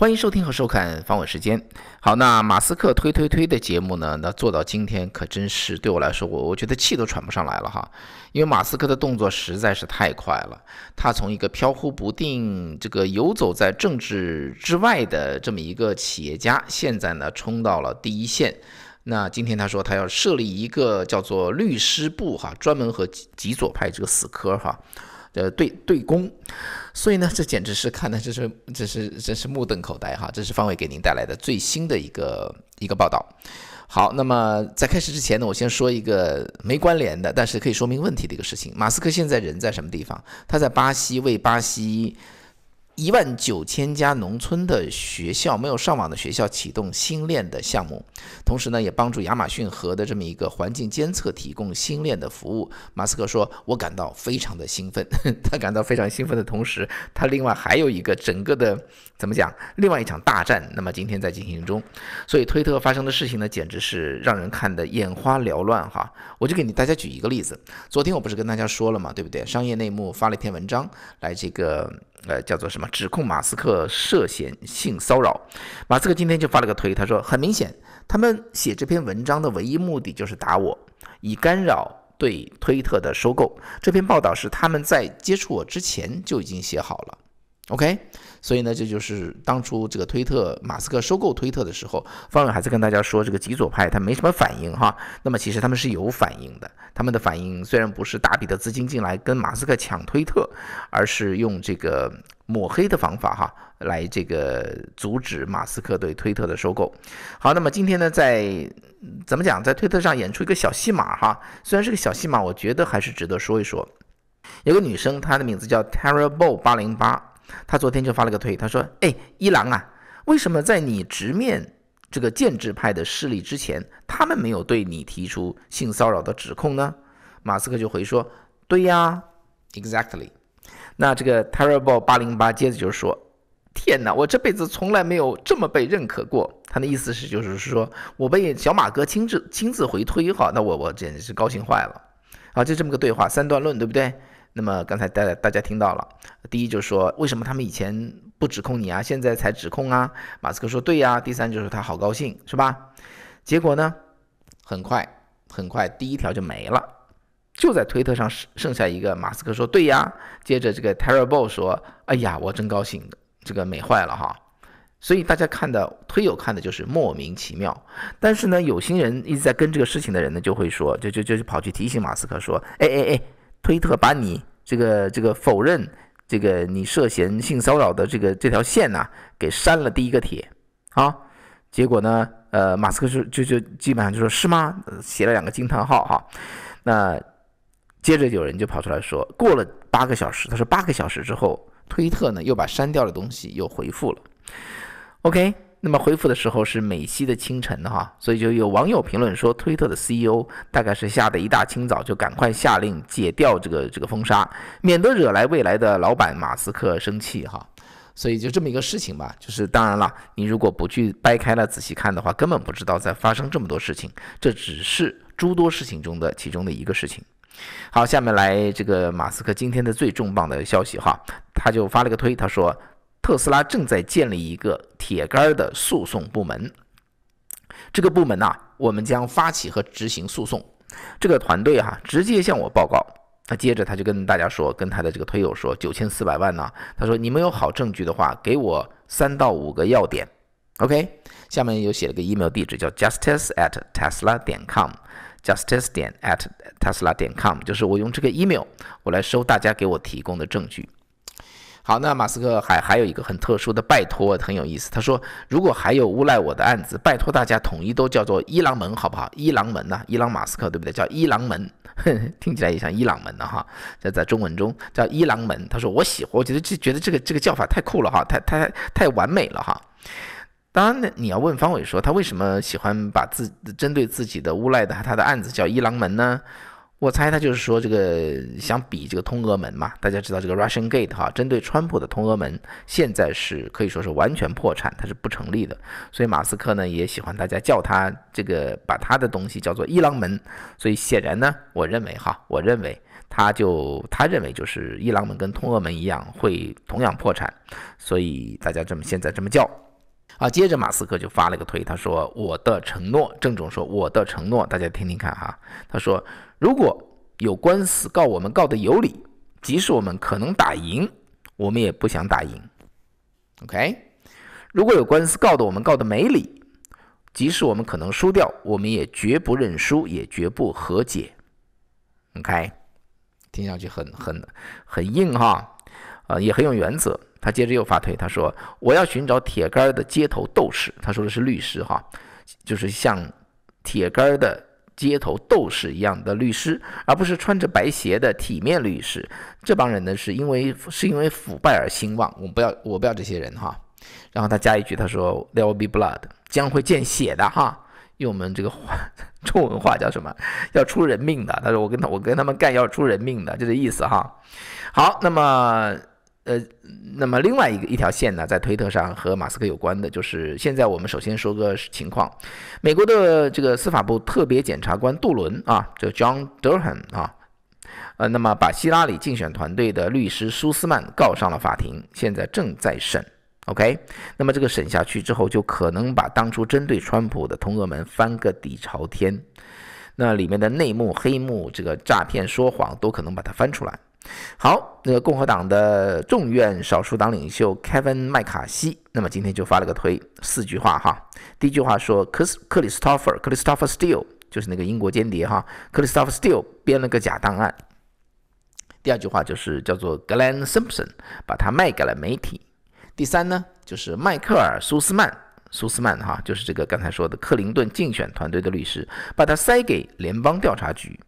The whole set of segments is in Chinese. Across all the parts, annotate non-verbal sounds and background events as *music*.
欢迎收听和收看《方伟时间》。好，那马斯克推推推的节目呢？那做到今天可真是对我来说，我我觉得气都喘不上来了哈。因为马斯克的动作实在是太快了，他从一个飘忽不定、这个游走在政治之外的这么一个企业家，现在呢冲到了第一线。那今天他说他要设立一个叫做律师部哈，专门和极左派这个死磕哈。呃，对对攻，所以呢，这简直是看的，这是这是真是目瞪口呆哈，这是方伟给您带来的最新的一个一个报道。好，那么在开始之前呢，我先说一个没关联的，但是可以说明问题的一个事情。马斯克现在人在什么地方？他在巴西为巴西。一万九千家农村的学校没有上网的学校启动星链的项目，同时呢，也帮助亚马逊河的这么一个环境监测提供星链的服务。马斯克说：“我感到非常的兴奋。*laughs* ”他感到非常兴奋的同时，他另外还有一个整个的怎么讲？另外一场大战，那么今天在进行中。所以推特发生的事情呢，简直是让人看得眼花缭乱哈。我就给你大家举一个例子，昨天我不是跟大家说了嘛，对不对？商业内幕发了一篇文章来这个。呃，叫做什么？指控马斯克涉嫌性骚扰。马斯克今天就发了个推，他说：“很明显，他们写这篇文章的唯一目的就是打我，以干扰对推特的收购。这篇报道是他们在接触我之前就已经写好了。” OK，所以呢，这就是当初这个推特马斯克收购推特的时候，方伟还在跟大家说这个极左派他没什么反应哈。那么其实他们是有反应的，他们的反应虽然不是大笔的资金进来跟马斯克抢推特，而是用这个抹黑的方法哈来这个阻止马斯克对推特的收购。好，那么今天呢，在怎么讲，在推特上演出一个小戏码哈，虽然是个小戏码，我觉得还是值得说一说。有个女生，她的名字叫 t e r r i b l e 八零八。他昨天就发了个推，他说：“哎，伊朗啊，为什么在你直面这个建制派的势力之前，他们没有对你提出性骚扰的指控呢？”马斯克就回说：“对呀，exactly。”那这个 terrible 八零八接着就说：“天哪，我这辈子从来没有这么被认可过。”他的意思是，就是说我被小马哥亲自亲自回推哈，那我我简直是高兴坏了。啊，就这么个对话，三段论，对不对？那么刚才大大家听到了，第一就是说为什么他们以前不指控你啊，现在才指控啊？马斯克说对呀。第三就是他好高兴是吧？结果呢，很快很快，第一条就没了，就在推特上剩剩下一个。马斯克说对呀。接着这个 t e r r i b l e 说，哎呀，我真高兴，这个美坏了哈。所以大家看的推友看的就是莫名其妙，但是呢，有心人一直在跟这个事情的人呢，就会说，就就就跑去提醒马斯克说，哎哎哎。推特把你这个这个否认这个你涉嫌性骚扰的这个这条线呐给删了第一个帖啊，结果呢，呃，马斯克就就就基本上就说是吗？写了两个惊叹号哈，那接着有人就跑出来说，过了八个小时，他说八个小时之后，推特呢又把删掉的东西又回复了，OK。那么恢复的时候是美西的清晨哈，所以就有网友评论说，推特的 CEO 大概是吓得一大清早就赶快下令解掉这个这个封杀，免得惹来未来的老板马斯克生气哈。所以就这么一个事情吧，就是当然了，你如果不去掰开了仔细看的话，根本不知道在发生这么多事情，这只是诸多事情中的其中的一个事情。好，下面来这个马斯克今天的最重磅的消息哈，他就发了个推，他说。特斯拉正在建立一个铁杆的诉讼部门。这个部门呢，我们将发起和执行诉讼。这个团队哈，直接向我报告。那接着他就跟大家说，跟他的这个推友说，九千四百万呢。他说，你们有好证据的话，给我三到五个要点。OK，下面有写了个 email 地址，叫 justice@tesla at 点 com，justice 点 at tesla 点 com，就是我用这个 email，我来收大家给我提供的证据。好，那马斯克还还有一个很特殊的拜托，很有意思。他说，如果还有诬赖我的案子，拜托大家统一都叫做“伊朗门”，好不好？“伊朗门”呢？伊朗马斯克对不对？叫“伊朗门”，听起来也像“伊朗门”呢，哈。这在中文中叫“伊朗门”。他说，我喜欢，我觉得这觉得这个这个叫法太酷了，哈，太太太完美了，哈。当然，你要问方伟说，他为什么喜欢把自针对自己的诬赖的他的案子叫“伊朗门”呢？我猜他就是说，这个想比这个通俄门嘛，大家知道这个 Russian Gate 哈，针对川普的通俄门，现在是可以说是完全破产，它是不成立的。所以马斯克呢也喜欢大家叫他这个，把他的东西叫做伊朗门。所以显然呢，我认为哈，我认为他就他认为就是伊朗门跟通俄门一样，会同样破产。所以大家这么现在这么叫。啊，接着马斯克就发了个推，他说：“我的承诺。”郑总说：“我的承诺。”大家听听看哈。他说：“如果有官司告我们告的有理，即使我们可能打赢，我们也不想打赢。”OK。如果有官司告的我们告的没理，即使我们可能输掉，我们也绝不认输，也绝不和解。OK，听上去很很很硬哈，啊，也很有原则。他接着又发推，他说：“我要寻找铁杆的街头斗士。”他说的是律师哈，就是像铁杆的街头斗士一样的律师，而不是穿着白鞋的体面律师。这帮人呢，是因为是因为腐败而兴旺，我不要我不要这些人哈。然后他加一句，他说：“There will be blood，将会见血的哈。”用我们这个话 *laughs* 中文化叫什么？要出人命的。他说：“我跟他我跟他们干，要出人命的，就这意思哈。”好，那么。呃，那么另外一个一条线呢，在推特上和马斯克有关的，就是现在我们首先说个情况，美国的这个司法部特别检察官杜伦啊，这 John Durham 啊，呃，那么把希拉里竞选团队的律师舒斯曼告上了法庭，现在正在审。OK，那么这个审下去之后，就可能把当初针对川普的通俄门翻个底朝天，那里面的内幕黑幕、这个诈骗、说谎都可能把它翻出来。好，那个共和党的众院少数党领袖 Kevin 麦卡锡，那么今天就发了个推，四句话哈。第一句话说，克斯克里斯托弗克里斯托弗 Steal 就是那个英国间谍哈，克里斯托弗 Steal 编了个假档案。第二句话就是叫做 Glenn Simpson 把它卖给了媒体。第三呢，就是迈克尔苏斯曼苏斯曼哈，就是这个刚才说的克林顿竞选团队的律师，把它塞给联邦调查局。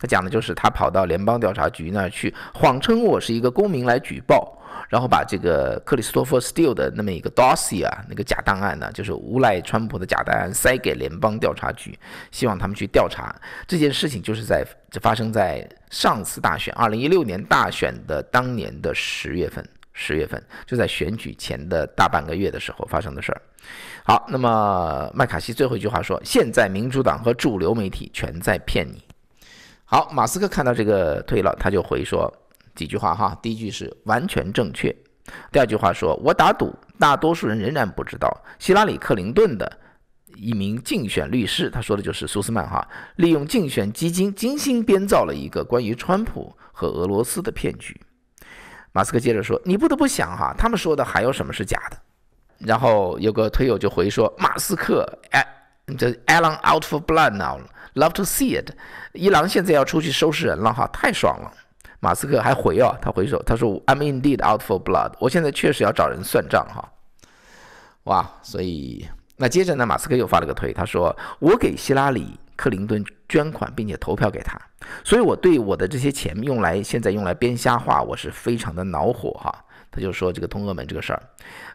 他讲的就是他跑到联邦调查局那儿去，谎称我是一个公民来举报，然后把这个克里斯托弗·斯蒂尔的那么一个 Dossier，那个假档案呢，就是诬赖川普的假档案塞给联邦调查局，希望他们去调查。这件事情就是在这发生在上次大选，二零一六年大选的当年的十月份，十月份就在选举前的大半个月的时候发生的事儿。好，那么麦卡锡最后一句话说：现在民主党和主流媒体全在骗你。好，马斯克看到这个推了，他就回说几句话哈。第一句是完全正确，第二句话说：“我打赌大多数人仍然不知道，希拉里·克林顿的一名竞选律师，他说的就是苏斯曼哈，利用竞选基金精心编造了一个关于川普和俄罗斯的骗局。”马斯克接着说：“你不得不想哈，他们说的还有什么是假的？”然后有个推友就回说：“马斯克哎。”这 a l a n out for blood now, love to see it。伊朗现在要出去收拾人了哈，太爽了。马斯克还回哦，他回首，他说 I'm indeed out for blood。我现在确实要找人算账哈。哇，所以那接着呢，马斯克又发了个推，他说我给希拉里、克林顿捐款，并且投票给他，所以我对我的这些钱用来现在用来编瞎话，我是非常的恼火哈。就是说这个通俄门这个事儿，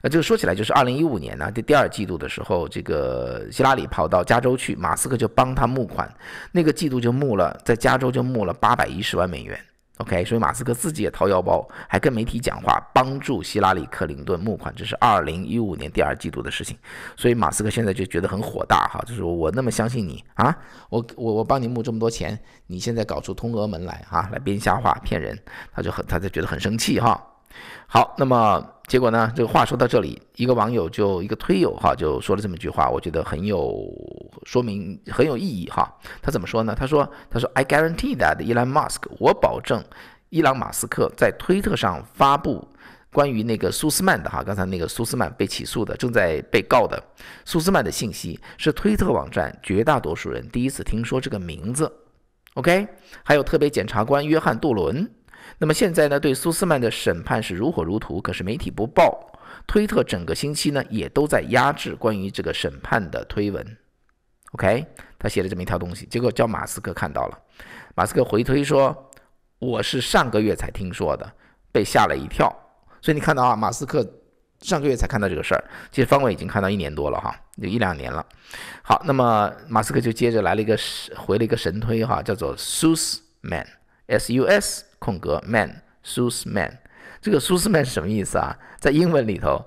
那这个说起来就是二零一五年呢第第二季度的时候，这个希拉里跑到加州去，马斯克就帮他募款，那个季度就募了在加州就募了八百一十万美元。OK，所以马斯克自己也掏腰包，还跟媒体讲话帮助希拉里克林顿募款，这是二零一五年第二季度的事情。所以马斯克现在就觉得很火大哈，就是我那么相信你啊，我我我帮你募这么多钱，你现在搞出通俄门来哈，来编瞎话骗人，他就很他就觉得很生气哈。好，那么结果呢？这个话说到这里，一个网友就一个推友哈，就说了这么一句话，我觉得很有说明，很有意义哈。他怎么说呢？他说：“他说，I guarantee that 伊朗马斯克，我保证，伊朗马斯克在推特上发布关于那个苏斯曼的哈，刚才那个苏斯曼被起诉的，正在被告的苏斯曼的信息，是推特网站绝大多数人第一次听说这个名字。OK，还有特别检察官约翰杜伦。”那么现在呢，对苏斯曼的审判是如火如荼，可是媒体不报，推特整个星期呢也都在压制关于这个审判的推文。OK，他写了这么一条东西，结果叫马斯克看到了，马斯克回推说：“我是上个月才听说的，被吓了一跳。”所以你看到啊，马斯克上个月才看到这个事儿，其实方伟已经看到一年多了哈，有一两年了。好，那么马斯克就接着来了一个回了一个神推哈，叫做 s u s m a n S U S”。空格 m a n s u s m a n 这个 s u s m a n 是什么意思啊？在英文里头，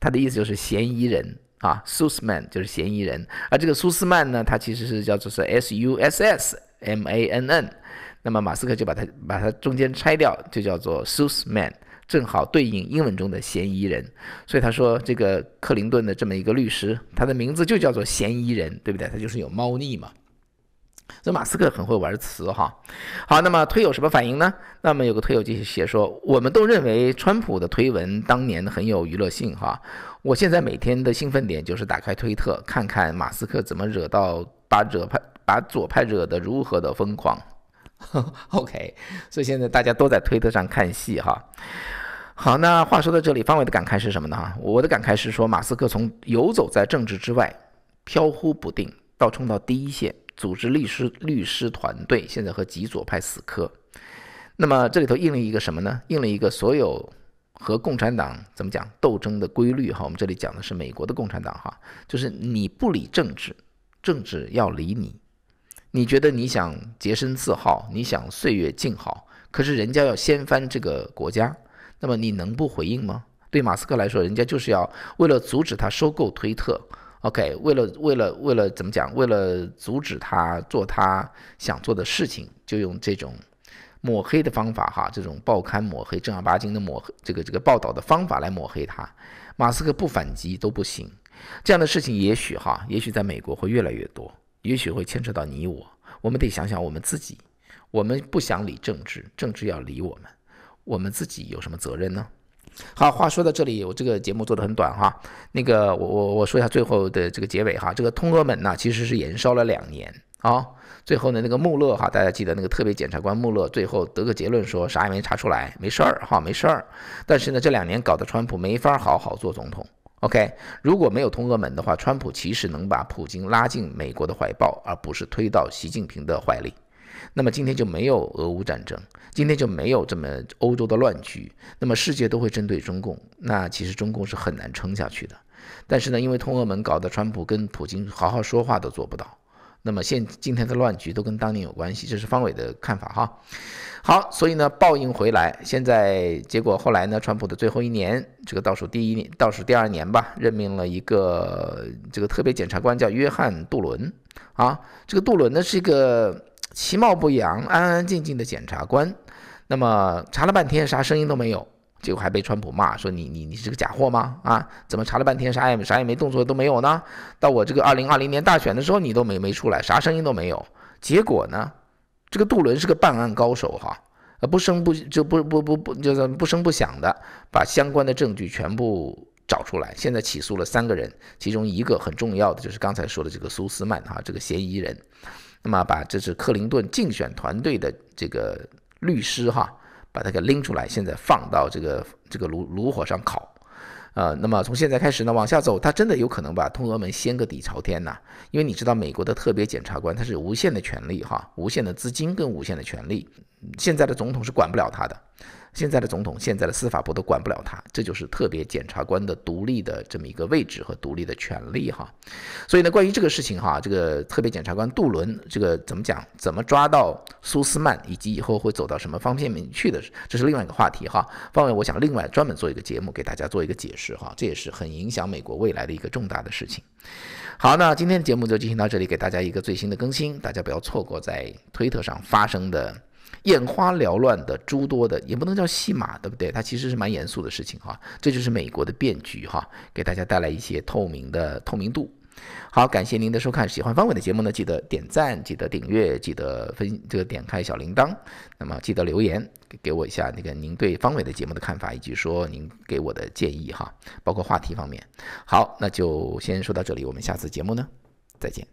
它的意思就是嫌疑人啊 s u s m a n 就是嫌疑人。而这个 s u s m a n 呢，它其实是叫做是 S-U-S-S-M-A-N-N，那么马斯克就把它把它中间拆掉，就叫做 s u s m a n 正好对应英文中的嫌疑人。所以他说这个克林顿的这么一个律师，他的名字就叫做嫌疑人，对不对？他就是有猫腻嘛。这马斯克很会玩词哈，好，那么推有什么反应呢？那么有个推友就写说，我们都认为川普的推文当年很有娱乐性哈，我现在每天的兴奋点就是打开推特，看看马斯克怎么惹到把惹派把左派惹得如何的疯狂。*laughs* OK，所以现在大家都在推特上看戏哈。好，那话说到这里，方伟的感慨是什么呢？哈，我的感慨是说，马斯克从游走在政治之外、飘忽不定，到冲到第一线。组织律师律师团队，现在和极左派死磕。那么这里头印了一个什么呢？印了一个所有和共产党怎么讲斗争的规律哈。我们这里讲的是美国的共产党哈，就是你不理政治，政治要理你。你觉得你想洁身自好，你想岁月静好，可是人家要掀翻这个国家，那么你能不回应吗？对马斯克来说，人家就是要为了阻止他收购推特。OK，为了为了为了怎么讲？为了阻止他做他想做的事情，就用这种抹黑的方法哈，这种报刊抹黑、正儿八经的抹黑，这个这个报道的方法来抹黑他。马斯克不反击都不行，这样的事情也许哈，也许在美国会越来越多，也许会牵扯到你我。我们得想想我们自己，我们不想理政治，政治要理我们，我们自己有什么责任呢？好，话说到这里，我这个节目做的很短哈。那个，我我我说一下最后的这个结尾哈。这个通俄门呢，其实是延烧了两年啊。最后呢，那个穆勒哈，大家记得那个特别检察官穆勒，最后得个结论说啥也没查出来，没事儿哈，没事儿。但是呢，这两年搞得川普没法好好做总统。OK，如果没有通俄门的话，川普其实能把普京拉进美国的怀抱，而不是推到习近平的怀里。那么今天就没有俄乌战争，今天就没有这么欧洲的乱局。那么世界都会针对中共，那其实中共是很难撑下去的。但是呢，因为通俄门搞得川普跟普京好好说话都做不到。那么现今天的乱局都跟当年有关系，这是方伟的看法哈。好，所以呢，报应回来，现在结果后来呢，川普的最后一年，这个倒数第一、倒数第二年吧，任命了一个这个特别检察官，叫约翰·杜伦。啊，这个杜伦呢是一个。其貌不扬、安安静静的检察官，那么查了半天，啥声音都没有，结果还被川普骂说：“你你你是个假货吗？啊，怎么查了半天啥也啥也没动作都没有呢？到我这个二零二零年大选的时候，你都没没出来，啥声音都没有。结果呢，这个杜伦是个办案高手哈，呃，不声不就不不不不就是不声不响的把相关的证据全部。”找出来，现在起诉了三个人，其中一个很重要的就是刚才说的这个苏斯曼哈，这个嫌疑人。那么把这是克林顿竞选团队的这个律师哈，把他给拎出来，现在放到这个这个炉炉火上烤。呃，那么从现在开始呢，往下走，他真的有可能把通俄门掀个底朝天呐。因为你知道，美国的特别检察官他是无限的权利哈，无限的资金跟无限的权利，现在的总统是管不了他的。现在的总统，现在的司法部都管不了他，这就是特别检察官的独立的这么一个位置和独立的权利哈。所以呢，关于这个事情哈，这个特别检察官杜伦这个怎么讲，怎么抓到苏斯曼，以及以后会走到什么方面去的，这是另外一个话题哈。方伟，我想另外专门做一个节目给大家做一个解释哈，这也是很影响美国未来的一个重大的事情。好，那今天的节目就进行到这里，给大家一个最新的更新，大家不要错过在推特上发生的。眼花缭乱的诸多的也不能叫戏码，对不对？它其实是蛮严肃的事情哈。这就是美国的变局哈，给大家带来一些透明的透明度。好，感谢您的收看。喜欢方伟的节目呢，记得点赞，记得订阅，记得分这个点开小铃铛。那么记得留言给我一下，那个您对方伟的节目的看法，以及说您给我的建议哈，包括话题方面。好，那就先说到这里，我们下次节目呢，再见。